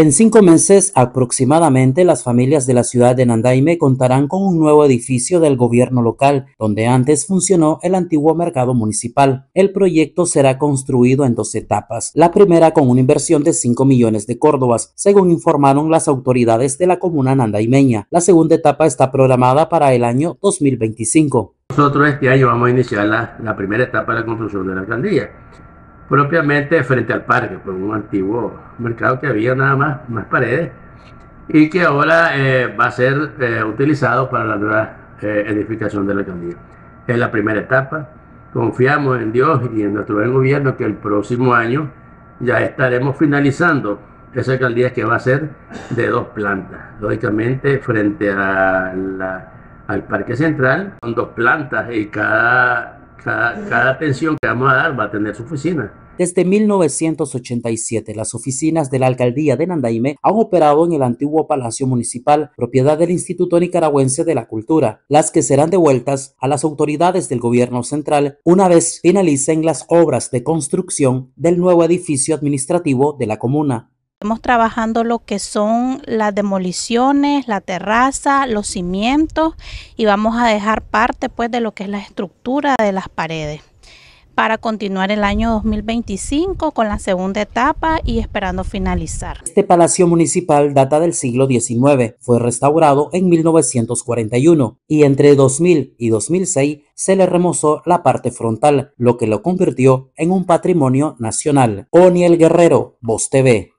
En cinco meses aproximadamente, las familias de la ciudad de Nandaime contarán con un nuevo edificio del gobierno local, donde antes funcionó el antiguo mercado municipal. El proyecto será construido en dos etapas, la primera con una inversión de 5 millones de córdobas, según informaron las autoridades de la comuna nandaimeña. La segunda etapa está programada para el año 2025. Nosotros este año vamos a iniciar la, primera etapa de la construcción de la alcaldía propiamente frente al parque, por un antiguo mercado que había nada más, más paredes, y que ahora eh, va a ser eh, utilizado para la nueva eh, edificación de la alcaldía. Es la primera etapa. Confiamos en Dios y en nuestro buen gobierno que el próximo año ya estaremos finalizando esa alcaldía que va a ser de dos plantas. Lógicamente, frente a al Parque Central, con dos plantas y cada cada, atención que vamos a dar va a tener su oficina. Desde 1987, las oficinas de la alcaldía de Nandaime han operado en el antiguo Palacio Municipal, propiedad del Instituto Nicaragüense de la Cultura, las que serán devueltas a las autoridades del gobierno central una vez finalicen las obras de construcción del nuevo edificio administrativo de la comuna. Estamos trabajando lo que son las demoliciones, la terraza, los cimientos y vamos a dejar parte pues de lo que es la estructura de las paredes para continuar el año 2025 con la segunda etapa y esperando finalizar. Este palacio municipal data del siglo XIX, fue restaurado en 1941 y entre 2000 y 2006 se le remozó la parte frontal, lo que lo convirtió en un patrimonio nacional. Oniel Guerrero, Voz TV.